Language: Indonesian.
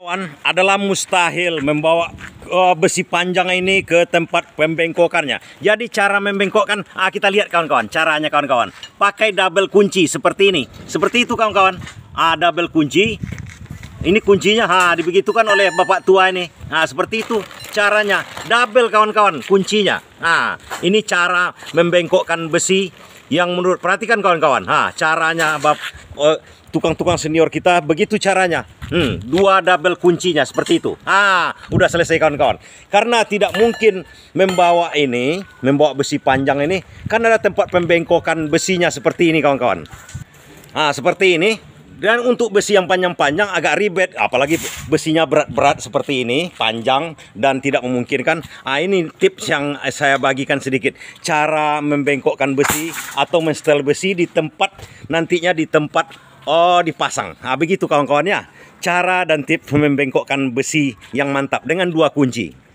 Kawan, adalah mustahil membawa uh, besi panjang ini ke tempat pembengkokannya. Jadi cara membengkokkan, ah, kita lihat kawan-kawan, caranya kawan-kawan. Pakai double kunci seperti ini, seperti itu kawan-kawan. Ah, double kunci. Ini kuncinya, ha, dibegitukan oleh bapak tua ini. Nah, seperti itu caranya. Double kawan-kawan, kuncinya. Nah, ini cara membengkokkan besi yang menurut perhatikan kawan-kawan. Nah, caranya bab eh, tukang-tukang senior kita begitu caranya. Hmm, dua double kuncinya seperti itu. Ah, udah selesai kawan-kawan. Karena tidak mungkin membawa ini, membawa besi panjang ini, karena ada tempat pembengkokan besinya seperti ini kawan-kawan. Ah, seperti ini. Dan untuk besi yang panjang-panjang agak ribet, apalagi besinya berat-berat seperti ini, panjang dan tidak memungkinkan. Ah ini tips yang saya bagikan sedikit. Cara membengkokkan besi atau menstel besi di tempat nantinya di tempat oh dipasang. Ah begitu kawan-kawannya. Cara dan tips membengkokkan besi yang mantap dengan dua kunci.